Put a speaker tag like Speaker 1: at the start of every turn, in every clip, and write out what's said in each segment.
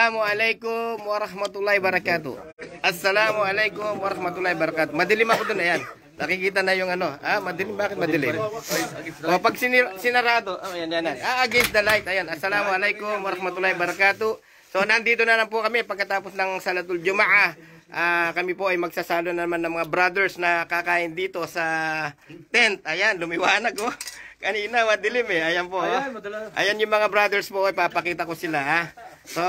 Speaker 1: Assalamualaikum warahmatullahi wabarakatuh. Assalamualaikum warahmatullahi wabarakatuh. Madilim ako dun, ayan. Nakikita na yung ano. Ah, madilim, bakit madilim? O, oh, pag sinir sinarado, oh, ayan, ayan, ayan. Ah, against the light, ayan. Assalamualaikum warahmatullahi wabarakatuh. So, nandito na lang po kami pagkatapos ng Salatul Jumaa. Ah, kami po ay magsasalo naman ng mga brothers na kakain dito sa tent. Ayan, lumiwanag oh. Kanina, madilim eh. Ayan po. Oh. Ayan yung mga brothers po. Ay, papakita ko sila ha. Ah. So,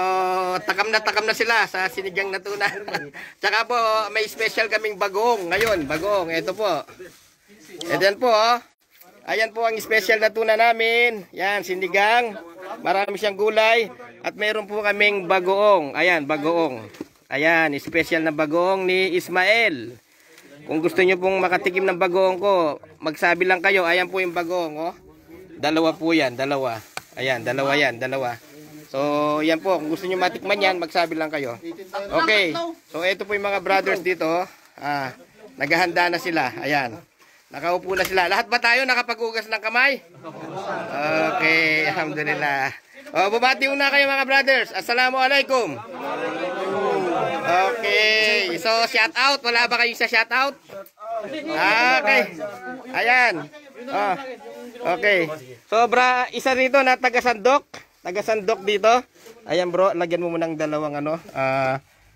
Speaker 1: takam na takam na sila sa sinigang na tuna. Tsaka po, may special kaming bagong ngayon. Bagong, ito po. Ayan po, oh. Ayan po ang special na tuna namin. Yan, sinigang. Marami siyang gulay. At meron po kaming bagoong. Ayan, bagoong. Ayan, special na bagoong ni Ismael. Kung gusto nyo pong makatikim ng bagoong ko, magsabi lang kayo. Ayan po yung bagoong, oh. Dalawa po yan, dalawa. Ayan, dalawa yan, dalawa. So, yan po. Kung gusto nyo matikman yan, magsabi lang kayo. Okay. So, ito po yung mga brothers dito. Ah, naghahanda na sila. Ayan. Nakaupo na sila. Lahat ba tayo nakapag-ugas ng kamay? Okay. Alhamdulillah. O, oh, bumati una kayo mga brothers. Assalamualaikum. Okay. So, shout out. Wala ba kayong sa shout out? Okay. Ayan. Oh. Okay. Sobra isa rito na taga-sandok taga-sandok dito. Ayan bro, lagyan mo muna ng dalawang ano. Uh, ah,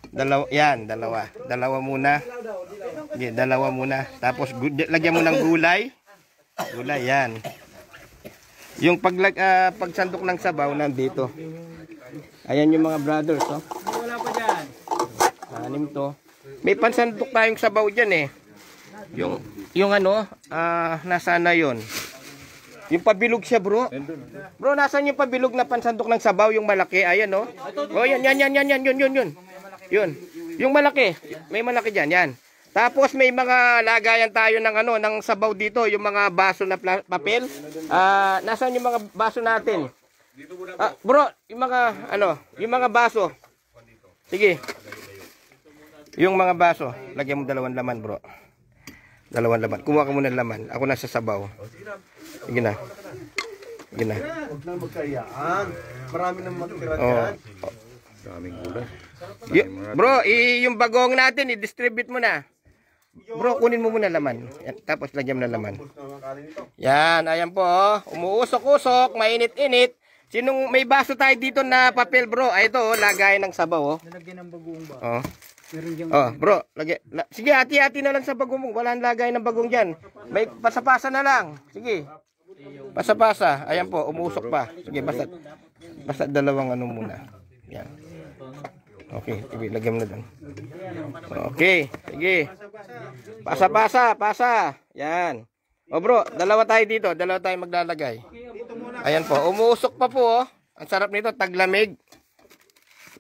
Speaker 1: dalawa, yan, dalawa. Dalawa muna. Okay, dalawa muna. Tapos lagyan mo ng gulay. Gulay, yan. Yung pag, uh, ah, pagsandok ng sabaw nandito. Ayan yung mga brothers, oh. Wala pa dyan. Anim to. May pansandok tayong sabaw dyan eh. Yung, yung ano, uh, nasa yon yung pabilog siya, bro. Bro, nasaan yung pabilog na pansandok ng sabaw, yung malaki? Ayan, no? Oh, yan, yan, yan, yan, yan, yun, yun, yun. Yun. Yung malaki. May malaki dyan, yan. Tapos may mga lagayan tayo ng ano, ng sabaw dito, yung mga baso na papel. Ah, uh, nasaan yung mga baso natin? Ah, bro, yung mga ano, yung mga baso. Sige. Yung mga baso, lagyan mo dalawang laman, bro. Dalawang laman. Kumuha ka muna ng laman. Ako nasa sabaw. Sige na. Sige na. Huwag na magkayaan. Marami nang magtira oh. dyan. Daming gulay. Bro, yung bagong natin, i-distribute mo na. Bro, kunin mo muna laman. Yan, tapos lagyan mo na laman. Yan, ayan po. Oh. Umuusok-usok, mainit-init. Sinong may baso tayo dito na papel, bro? Ay, ah, ito, oh, lagay ng sabaw, oh. Nalagyan ng bagoong ba? Oh. Oh, bro, lagi. La, sige, hati-hati na lang sa bagong mo. nang lagay ng bagong diyan. May pasapasa na lang. Sige. Pasapasa. Ayan po, umusok pa. Sige, basta basta dalawang ano muna. Yan. Okay, tibi lagyan mo na doon. Okay, sige. Pasapasa, pasa pasa. Yan. Oh, bro, dalawa tayo dito. Dalawa tayo maglalagay. Ayan po, umusok pa po oh. Ang sarap nito, taglamig.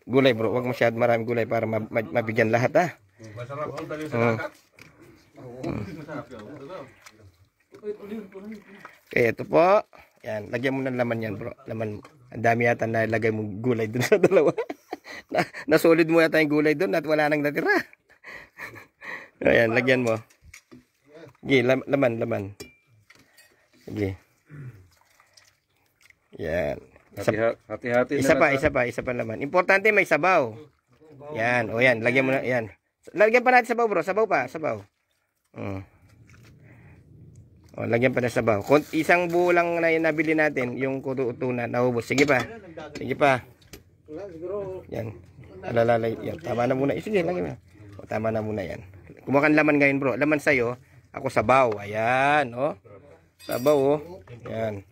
Speaker 1: Gulay bro, wag masyadong marami gulay para ma ma mabigyan lahat ah Masarap ang oh, dali sa lakat. Oh. Okay, mm. eh, ito po. Yan, lagyan mo ng laman yan bro. Laman, ang dami yata na ilagay mo gulay dun sa dalawa. na, nasolid mo yata yung gulay dun at wala nang natira. Ayan, lagyan mo. Sige, lam laman, laman. Sige. Yan. Hati-hati. Isa, pa, isa pa, isa pa naman. Importante may sabaw. Yan, o yan, lagyan mo na, yan. Lagyan pa natin sabaw bro, sabaw pa, sabaw. Mm. O, lagyan pa na sabaw. Kunt, isang buo lang na yung nabili natin, yung na naubos. Sige pa, sige pa. Yan, alalay, yan. Tama na muna. sige, lagyan mo. O, tama na muna yan. Kumakan laman ngayon bro, laman sa'yo. Ako sabaw, ayan, o. Sabaw, o. Yan.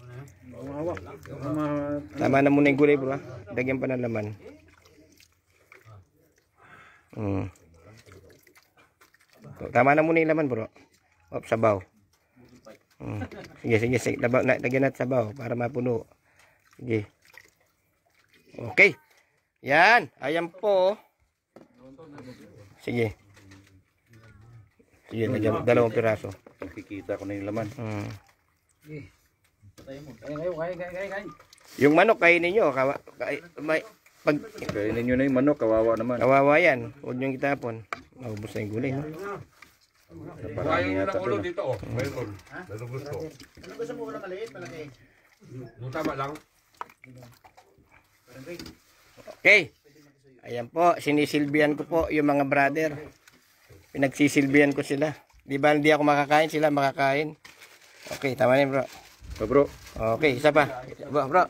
Speaker 1: Tama na muna yung gulay bro ha. Dagyan pa ng laman. Hmm. Tama na muna yung laman bro. Op, sabaw. Hmm. Sige, sige, sige. Labaw, na, lagyan natin sabaw para mapuno. Sige. Okay. Yan. Ayan po. Sige. Sige, lagyan. Dalawang piraso. Nakikita ko na yung laman. Hmm. Yung manok kainin nyo. Kawa, kay, may, pag, kainin nyo na yung manok. Kawawa naman. Kawawa yan. Huwag nyo kitapon. Maubos na yung gulay. No?
Speaker 2: Parang yata ulo Dito, oh. Mayroon.
Speaker 1: Mayroon gusto. Ano gusto mo ulo maliit? Malaki. Yung tama lang. Okay. Ayan po. Sinisilbihan ko po yung mga brother. Pinagsisilbihan ko sila. Di ba hindi ako makakain? Sila makakain. Okay. Tama na bro. So oh, bro. Okay, isa pa. Bro, bro.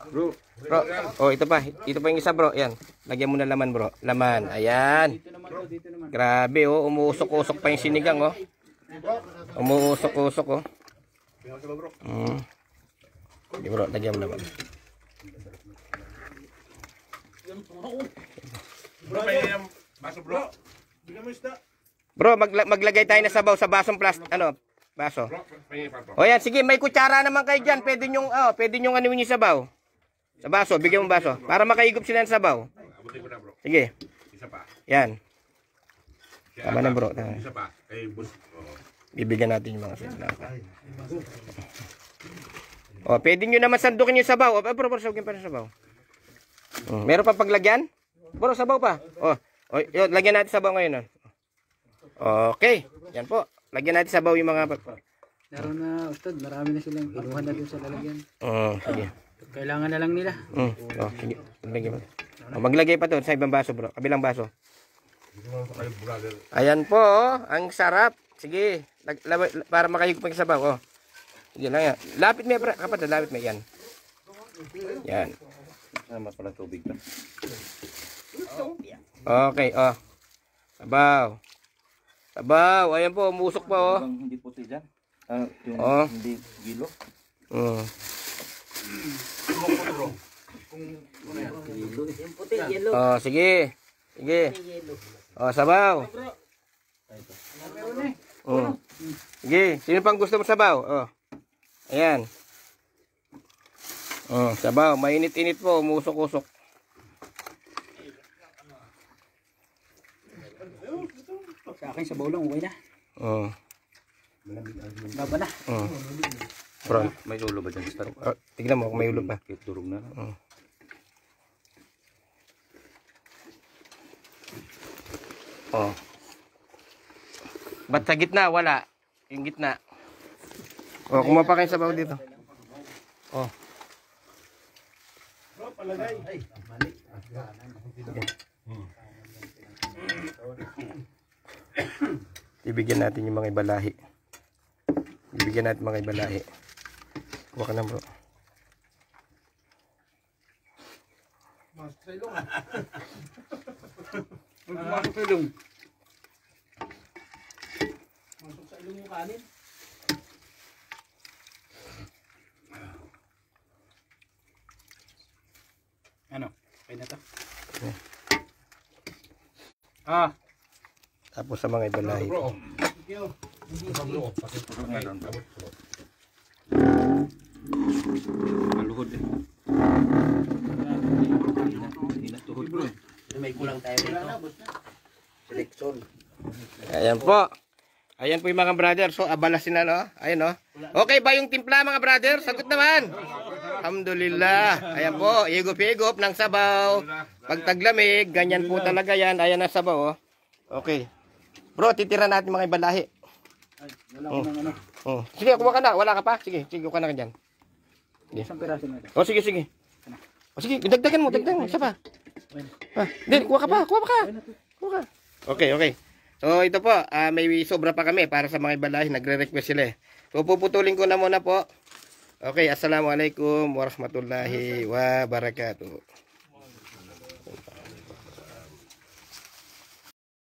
Speaker 1: Bro. Oh, ito pa. Ito pa yung isa, bro. Yan. Lagyan mo na laman, bro. Laman. Ayan. Grabe, oh. Umuusok-usok pa yung sinigang, oh. Umuusok-usok, oh. Mm. Okay, bro. Lagyan mo na, bro. Bro, um, baso, bro. Bro, magla maglagay tayo na sabaw sa basong plastic. Ano? Baso. O yan, sige, may kutsara naman kayo dyan. Pwede nyong, oh, pwede nyong ano yung sabaw. Sa baso, bigyan mo baso. Para makaigop sila ng sabaw. Sige. Isa pa. Yan. Tama na bro. Isa pa. Eh, bus. Bibigyan natin yung mga sinlata. O, pwede nyo naman sandukin yung sabaw. O, eh, bro, bro, sandukin pa ng sabaw. Hmm, meron pa paglagyan? Bro, sabaw pa. O, o yun, lagyan natin sabaw ngayon. O. Ah. Okay. Yan po. Lagyan natin sabaw yung mga pagpa. Laro na, Ustad, marami na silang pagkuhan na doon sa lalagyan. Oo, Kailangan na lang nila. Mm. Oh, sige. Maglagay pa. Oh, maglagay pa to sa ibang baso, bro. Kabilang baso. Ayan po, oh. ang sarap. Sige, para makayog sabaw oh. Sige lang yan. Lapit may, kapatid, lapit may yan. Yan. Sama ano, pala tubig na. Okay, oh. Sabaw. Aba, ayan po, umusok pa oh. Yung hindi puti diyan. Ah, Uh, yung oh. hindi gilo. Oo. Uh. Yung puti, yellow. Ah, sige. Sige. Oh, sabaw. Oh. Sige, sino pang gusto mo sabaw? Oh. Ayan. Oh, sabaw, mainit-init po, umusok-usok. Sa akin, sa bawlong, okay na. Oo. Uh. Baba na. Oo. Uh. Bro, may ulo
Speaker 2: ba dyan? Uh, tignan mo kung may ulo pa. Kahit durog na. Oo.
Speaker 1: Uh. Oh. Ba't sa gitna? Wala. Yung gitna. Oh, kumapa kayo sa baw dito. Oh. Bro, palagay. Ay, mali. Hmm. Bibigyan natin yung mga ibalahi. Bibigyan natin mga ibalahi. Kuha ka na bro. Mas trilong ah. Mas trilong. Masok sa ilong yung kanin. Ano? Okay na to? Ano? Ah! Tapos sa mga ibang lahi. Maluhod eh. Hinatuhod bro May kulang tayo dito. Selection. Ayan po. Ayan po yung mga brother. So, abala sila, no? Ayan, no? Okay ba yung timpla, mga brother? Sagot naman. Alhamdulillah. Ayan po. Igop-igop ng sabaw. Pag taglamig, ganyan po talaga yan. Ayan na sabaw, oh. Okay. Bro, titira natin mga ibang Ay, wala oh. ko ng ano. Oh. Sige, kuha ka na. Wala ka pa. Sige, sige, kuha ka na ka dyan. Sige. Isang piraso na ito. Oh, sige, sige. Oh, sige, dagdagan mo, dagdagan mo. Isa pa. Ah, din, kuha ka pa. Kuha pa ka. Kuha ka. Okay, okay. So, ito po, uh, may sobra pa kami para sa mga ibang Nagre-request sila eh. So, puputulin ko na muna po. Okay, assalamualaikum warahmatullahi wabarakatuh.